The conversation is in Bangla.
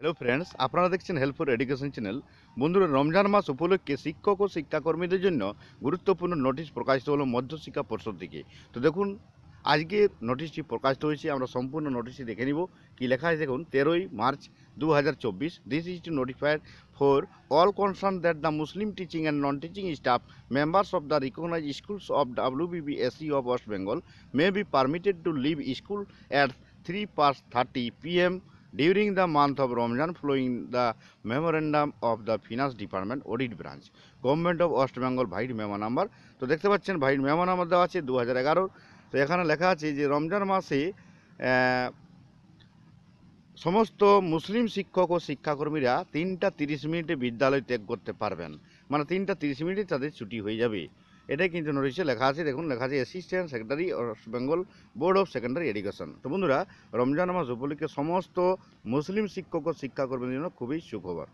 হ্যালো ফ্রেন্ডস আপনারা দেখছেন হেল্প ফর এডুকেশন চ্যানেল বন্ধুরা রমজান মাস উপলক্ষে শিক্ষক ও শিক্ষাকর্মীদের জন্য গুরুত্বপূর্ণ নোটিশ প্রকাশিত হলো মধ্যশিক্ষা পর্ষদ থেকে তো দেখুন আজকে নোটিশটি প্রকাশিত হয়েছে আমরা সম্পূর্ণ নোটিশটি দেখে নিব কি লেখা আছে দেখুন তেরোই মার্চ দু হাজার চব্বিশ this is to notified for all concern that the Muslim teaching and non teaching staff members of the recognize schools of C of West Bengal may be permitted to leave school at three pass thirty PM during the month of Ramzan following the memorandum of the finance department audit branch government of West Bengal vide memo number তো দেখতে পাচ্ছেন ভাইড মেমো নাম্বার দেওয়া আছে দু তো এখানে লেখা আছে যে রমজান মাসে সমস্ত মুসলিম শিক্ষক ও শিক্ষাকর্মীরা তিনটা তিরিশ মিনিটে বিদ্যালয় ত্যাগ করতে পারবেন মানে তিনটা তিরিশ মিনিটে তাদের ছুটি হয়ে যাবে এটাই কিন্তু নোটিশে লেখা আছে দেখুন লেখা আছে assistant secretary Bengal board of secondary education তো বন্ধুরা রমজান মাস উপলক্ষে সমস্ত মুসলিম শিক্ষক ও শিক্ষাকর্মীদের জন্য খুবই সুখবর